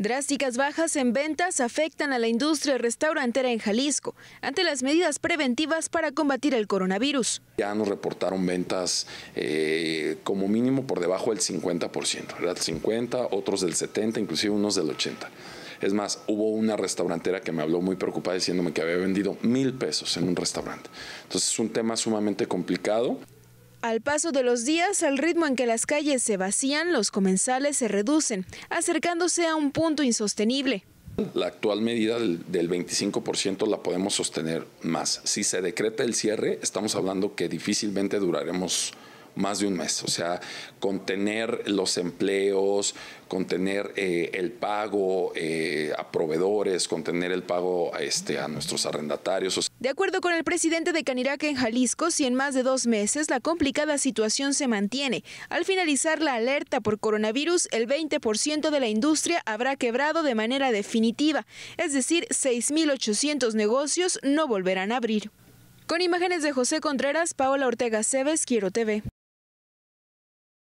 Drásticas bajas en ventas afectan a la industria restaurantera en Jalisco ante las medidas preventivas para combatir el coronavirus. Ya nos reportaron ventas eh, como mínimo por debajo del 50%, ¿verdad? 50, otros del 70, inclusive unos del 80. Es más, hubo una restaurantera que me habló muy preocupada diciéndome que había vendido mil pesos en un restaurante. Entonces es un tema sumamente complicado. Al paso de los días, al ritmo en que las calles se vacían, los comensales se reducen, acercándose a un punto insostenible. La actual medida del, 25% la podemos sostener más. Si se decreta el cierre, estamos hablando que difícilmente duraremos más de un mes. O sea, contener los empleos, contener eh, el pago eh, a proveedores, contener el pago a, este, a nuestros arrendatarios. De acuerdo con el presidente de Caniraca en Jalisco, si en más de dos meses la complicada situación se mantiene, al finalizar la alerta por coronavirus, el 20% de la industria habrá quebrado de manera definitiva, es decir, 6.800 negocios no volverán a abrir. Con imágenes de José Contreras, Paola Ortega Cebes, Quiero TV.